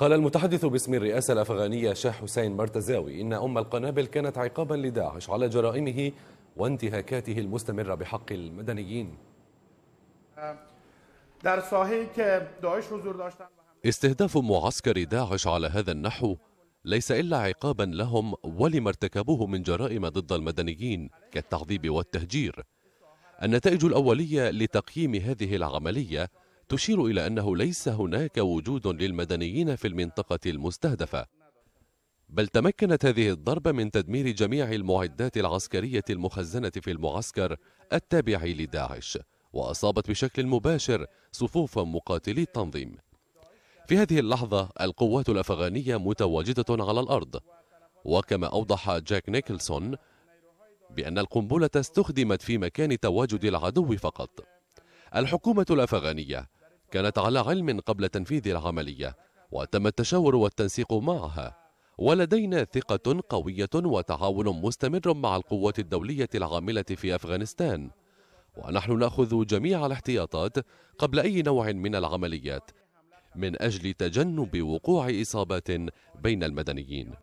قال المتحدث باسم الرئاسة الأفغانية شاه حسين مرتزاوي إن أم القنابل كانت عقابا لداعش على جرائمه وانتهاكاته المستمرة بحق المدنيين استهداف معسكر داعش على هذا النحو ليس إلا عقابا لهم ولما ارتكبوه من جرائم ضد المدنيين كالتعذيب والتهجير النتائج الأولية لتقييم هذه العملية تشير إلى أنه ليس هناك وجود للمدنيين في المنطقة المستهدفة بل تمكنت هذه الضربة من تدمير جميع المعدات العسكرية المخزنة في المعسكر التابع لداعش وأصابت بشكل مباشر صفوف مقاتلي التنظيم في هذه اللحظة القوات الأفغانية متواجدة على الأرض وكما أوضح جاك نيكلسون بأن القنبلة استخدمت في مكان تواجد العدو فقط الحكومة الأفغانية كانت على علم قبل تنفيذ العملية وتم التشاور والتنسيق معها ولدينا ثقة قوية وتعاون مستمر مع القوات الدولية العاملة في أفغانستان ونحن نأخذ جميع الاحتياطات قبل أي نوع من العمليات من أجل تجنب وقوع إصابات بين المدنيين